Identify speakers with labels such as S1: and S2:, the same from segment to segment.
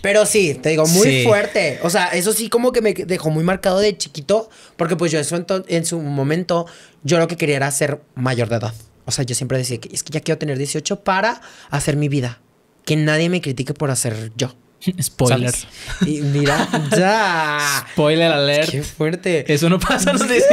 S1: Pero sí, te digo, muy fuerte. O sea, eso sí como que me dejó muy marcado de chiquito, porque pues yo eso en, su momento, yo lo que quería era ser mayor de edad. O sea, yo siempre decía es que ya quiero tener 18 para hacer mi vida. Que nadie me critique por hacer yo.
S2: Spoiler.
S1: Y mira,
S2: ya. Spoiler alert. Qué fuerte. Eso no pasa a los 18.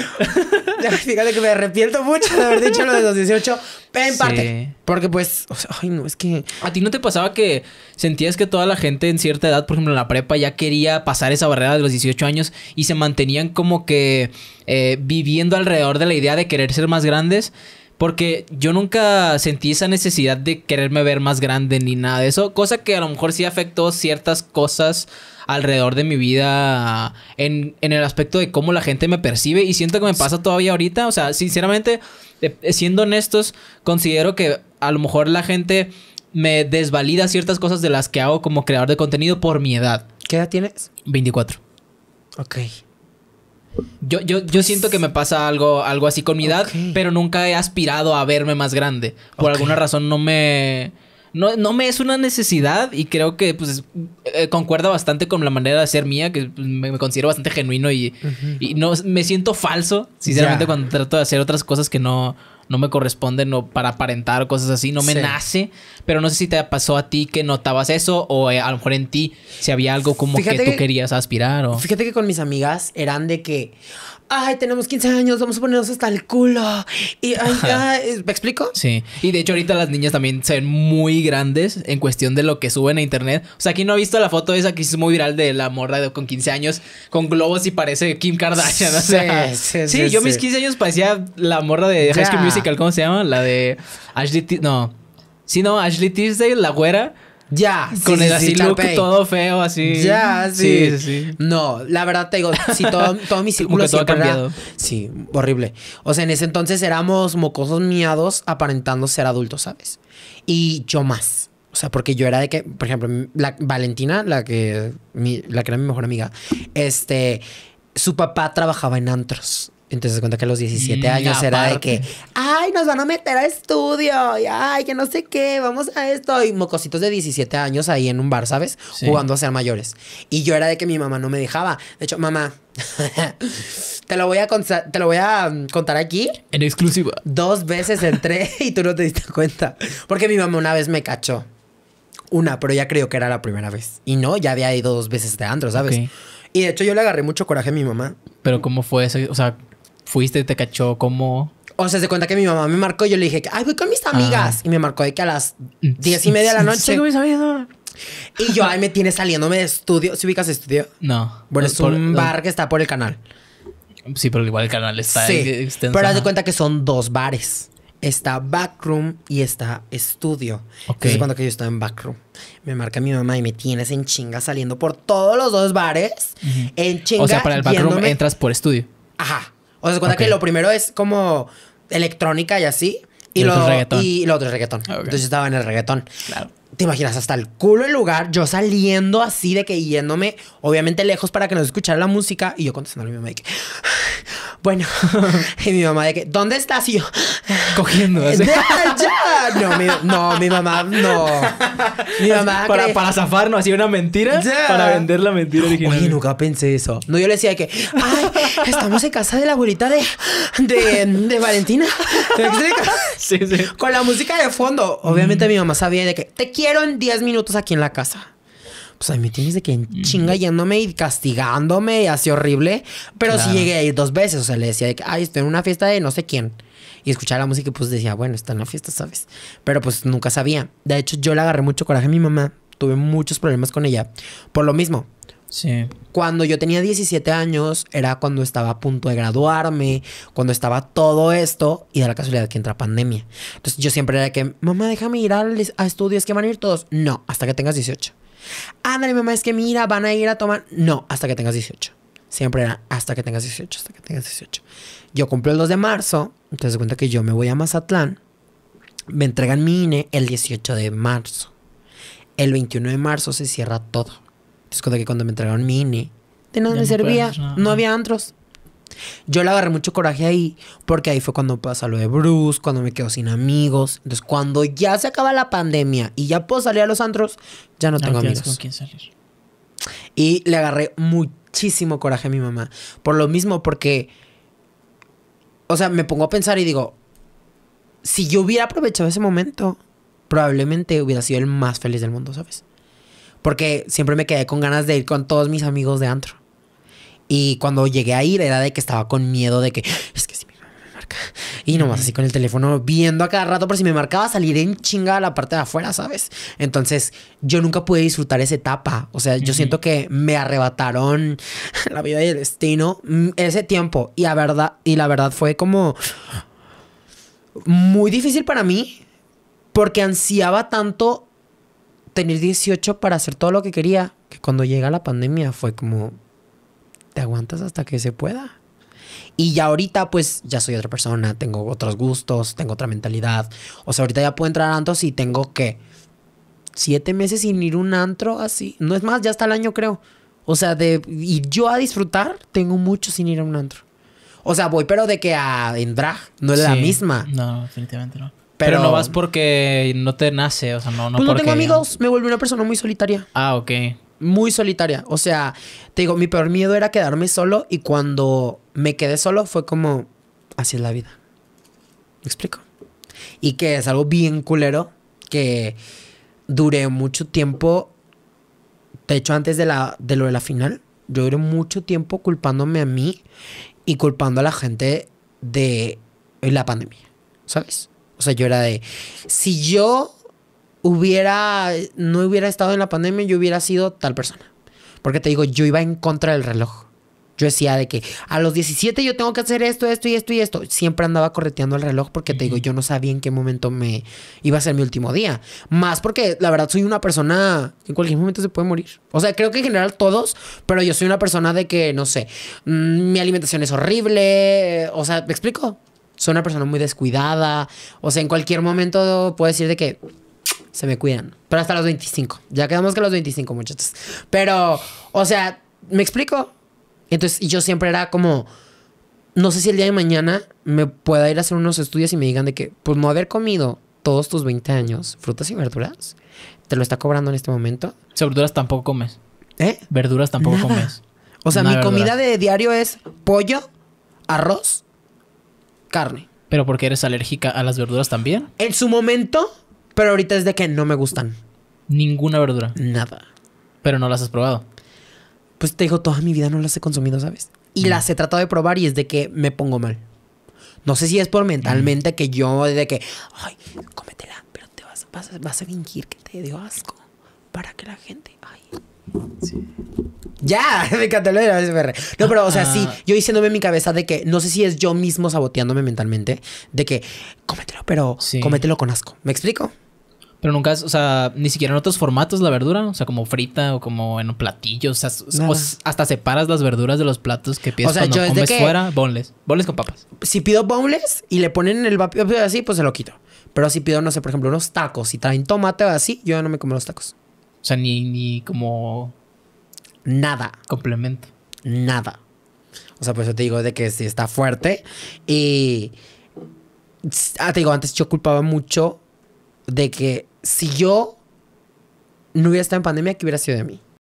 S1: ya, fíjate que me arrepiento mucho de haber dicho lo de los 18, en parte.
S2: Porque pues, ay no, es que... ¿A ti no te pasaba que sentías que toda la gente en cierta edad, por ejemplo en la prepa, ya quería pasar esa barrera de los 18 años y se mantenían como que eh, viviendo alrededor de la idea de querer ser más grandes? Porque yo nunca sentí esa necesidad de quererme ver más grande ni nada de eso. Cosa que a lo mejor sí afectó ciertas cosas alrededor de mi vida en, el aspecto de cómo la gente me percibe. Y siento que me pasa todavía ahorita. O sea, sinceramente, eh, eh, siendo honestos, considero que a lo mejor la gente me desvalida ciertas cosas de las que hago como creador de contenido por mi edad. ¿Qué edad tienes? 24. Ok. Yo, yo, siento que me pasa algo, algo así con mi edad, pero nunca he aspirado a verme más grande. Por alguna razón no me... No, me es una necesidad y creo que pues eh, concuerda bastante con la manera de ser mía, que pues, me, considero bastante genuino y, y, no me siento falso, sinceramente, cuando trato de hacer otras cosas que no, no me corresponde no, para aparentar cosas así, no me nace, pero no sé si te pasó a ti que notabas eso o eh, a lo mejor en ti si había algo como que tú querías aspirar o... Fíjate
S1: que con mis amigas eran de que, ay, tenemos 15 años, vamos a ponernos hasta el culo. Y, eh, ¿me
S2: explico? Sí. Y de hecho, ahorita las niñas también se ven muy grandes en cuestión de lo que suben a internet. O sea, aquí no he visto la foto esa que es muy viral de la morra con 15 años con globos y parece Kim Kardashian. sí, sí, sí, sí yo mis 15 años parecía la morra de High School Music ¿cómo se llama? La de Ashley No. Sí, no, Ashley Tisdale, la güera. Ya, con el así todo feo, así. Ya, sí. sí. No,
S1: la verdad te digo, sí, todo, mi círculo cambiado. sí, horrible. O sea, en ese entonces éramos mocosos miados aparentando ser adultos, ¿sabes? Y yo más. O sea, porque yo era de que, por ejemplo, la Valentina, la que, la que era mi mejor amiga, este, su papá trabajaba en antros. Entonces cuenta que a los 17 años era de que, ay, nos van a meter a estudio, y, ay, que no sé qué, vamos a esto. Y mocositos de 17 años ahí en un bar, ¿sabes? Jugando a ser mayores. Y yo era de que mi mamá no me dejaba. De hecho, mamá, te, lo voy a te lo voy a mm, contar aquí. En exclusiva. Dos veces entré y tú no te diste cuenta. Porque mi mamá una vez me cachó. Una, pero ya creo que era la primera vez. Y no, ya había ido dos veces de antro, ¿sabes? Y de hecho yo le agarré mucho coraje a mi mamá.
S2: Pero ¿cómo fue eso? O sea, fuiste, te cachó, como...?
S1: O sea, se cuenta que mi mamá me marcó y yo le dije, ay, voy con mis ah. amigas. Y me marcó de que a las
S2: diez y media de la noche.
S1: Y yo, ahí me tiene saliéndome de estudio. si ubicas estudio?
S2: No. Bueno, es un bar
S1: que está por el canal.
S2: Sí, pero igual el canal está sí, Pero haz de
S1: cuenta que son dos bares. Está Backroom y está Estudio. Ok. Entonces, cuando que yo estaba en Backroom, me marca mi mamá y me tienes en chinga saliendo por todos los dos bares. En chinga. O sea, para el Backroom entras
S2: por Estudio. Ajá.
S1: O sea, se cuenta que lo primero es como electrónica y así. Y, lo, otro y lo otro es reggaetón. Entonces yo estaba en el reggaetón. Claro. ¿Te imaginas? Hasta el culo el lugar, yo saliendo así de que yéndome, obviamente lejos para que no escuchara la música. Y yo contestando a mi bueno, y mi mamá de que, ¿dónde estás? yo, cogiendo. No mi, no, mi mamá, no. Mi mamá. Para, para zafarnos, así una mentira para vender la mentira original. Oye, nunca pensé eso. No, yo le decía que, ay, estamos en casa de la abuelita de, de, de Valentina. sí, sí. Con la música de fondo. Obviamente mi mamá sabía de que, te quiero en 10 minutos aquí en la casa. O pues, sea, me tienes de que chinga yéndome y castigándome y así horrible. Pero si sí llegué a dos veces. O sea, le decía que, ay, estoy en una fiesta de no sé quién. Y escuchaba la música y pues decía, bueno, está en la fiesta, ¿sabes? Pero pues nunca sabía. De hecho, yo le agarré mucho coraje a mi mamá. Tuve muchos problemas con ella. Por lo mismo. Sí. Cuando yo tenía 17 años, era cuando estaba a punto de graduarme, cuando estaba todo esto, y de la casualidad que entra pandemia. Entonces yo siempre era que, mamá, déjame ir a, a estudios que van a ir todos. No, hasta que tengas 18. Ándale, mamá, es que mira, van a ir a tomar. No, hasta que tengas 18. Siempre era hasta que tengas 18, hasta que tengas 18. Yo cumplo el 2 de marzo, te das cuenta que yo me voy a Mazatlán. Me entregan mi INE el 18 de marzo. El 21 de marzo se cierra todo. Es cuenta que cuando me entregaron mi INE, de nada me servía. no, no había antros. Yo le agarré mucho coraje ahí, porque ahí fue cuando pasa lo de Bruce, cuando me quedo sin amigos. Entonces, cuando ya se acaba la pandemia y ya puedo salir a los antros, ya no, tengo amigos. Y le agarré muchísimo coraje a mi mamá. Por lo mismo, porque. O sea, me pongo a pensar y digo. Si yo hubiera aprovechado ese momento, probablemente hubiera sido el más feliz del mundo, ¿sabes? Porque siempre me quedé con ganas de ir con todos mis amigos de antro. Y cuando llegué a ir era de que estaba con miedo de que, ah, es que si me marca. Y nomás así con el teléfono viendo a cada rato por si me marcaba salir en chinga a la parte de afuera, ¿sabes? Entonces yo nunca pude disfrutar esa etapa. O sea, yo siento que me arrebataron la vida y el destino mm, ese tiempo. Y la verdad, y la verdad fue como muy difícil para mí porque ansiaba tanto tener 18 para hacer todo lo que quería que cuando llega la pandemia fue como te aguantas hasta que se pueda. Y ya ahorita, pues, ya soy otra persona, tengo otros gustos, tengo otra mentalidad. O sea, ahorita ya puedo entrar a antros y tengo que siete meses sin ir a un antro así. No es más, ya está el año creo. O sea, de ir yo a disfrutar, tengo mucho sin ir a un antro. O sea, voy, pero de que a, no es la misma.
S2: No, definitivamente no. Pero, no vas porque no te nace, o sea, no, no. Pues no tengo amigos,
S1: me vuelvo una persona muy solitaria. Ah, ok muy solitaria. O sea, te digo, mi peor miedo era quedarme solo y cuando me quedé solo fue como, así es la vida. ¿Me explico? Y que es algo bien culero que duré mucho tiempo, de hecho antes de, la, de lo de la final, yo duré mucho tiempo culpándome a mí y culpando a la gente de la pandemia, ¿sabes? O sea, yo era de, si yo hubiera, no hubiera estado en la pandemia, yo hubiera sido tal persona. Porque te digo, yo iba en contra del reloj. Yo decía de que a los 17 yo tengo que hacer esto, esto y esto y esto. Siempre andaba correteando el reloj porque te digo, yo no sabía en qué momento me iba a ser mi último día. Más porque la verdad soy una persona que en cualquier momento se puede morir. O sea, creo que en general todos, pero yo soy una persona de que, no sé, mm, mi alimentación es horrible. O sea, ¿me explico? Soy una persona muy descuidada. O sea, en cualquier momento puedo decir de que se me cuidan. Pero hasta los 25. Ya quedamos que los 25, muchachos. Pero, o sea, ¿me explico? Entonces, y yo siempre era como, no sé si el día de mañana me pueda ir a hacer unos estudios y me digan de que, pues no haber comido todos tus 20 años frutas y verduras, te lo está cobrando en este momento. Si
S2: verduras tampoco comes. ¿Eh? Verduras tampoco comes. O sea, mi comida
S1: de diario es pollo, arroz, carne.
S2: ¿Pero porque eres alérgica a las verduras también?
S1: En su momento pero ahorita es de que no me gustan. Ninguna verdura. Nada. Pero no las has probado. Pues te digo, toda mi vida no las he consumido, ¿sabes? Y mm. las he tratado de probar y es de que me pongo mal. No sé si es por mentalmente mm. que yo, de que, ay, cómetela, pero te vas, a fingir que te dio asco para que la gente, ay. Sí. Ya, me encantó lo de la No, pero, o sea, sí, ah. yo diciéndome en mi cabeza de que no sé si es yo mismo saboteándome mentalmente, de que cómetelo, pero
S2: cómetelo con asco. ¿Me explico? Pero nunca, o sea, ni siquiera en otros formatos la verdura, o sea, como frita o como en platillos, o sea, hasta separas las verduras de los platos que pides o sea, cuando yo comes fuera, Boneless. Boneless con papas. Si pido boneless y le ponen en el papi así, pues se lo quito.
S1: Pero si pido, no sé, por ejemplo, unos tacos, y traen tomate o así, yo no me como los tacos. O sea, ni, como... Nada. Complemento. Nada. O sea, pues yo te digo de que sí está fuerte. Y... Ah, te digo, antes yo culpaba mucho de que si yo no hubiera estado en pandemia, ¿qué hubiera sido de mí?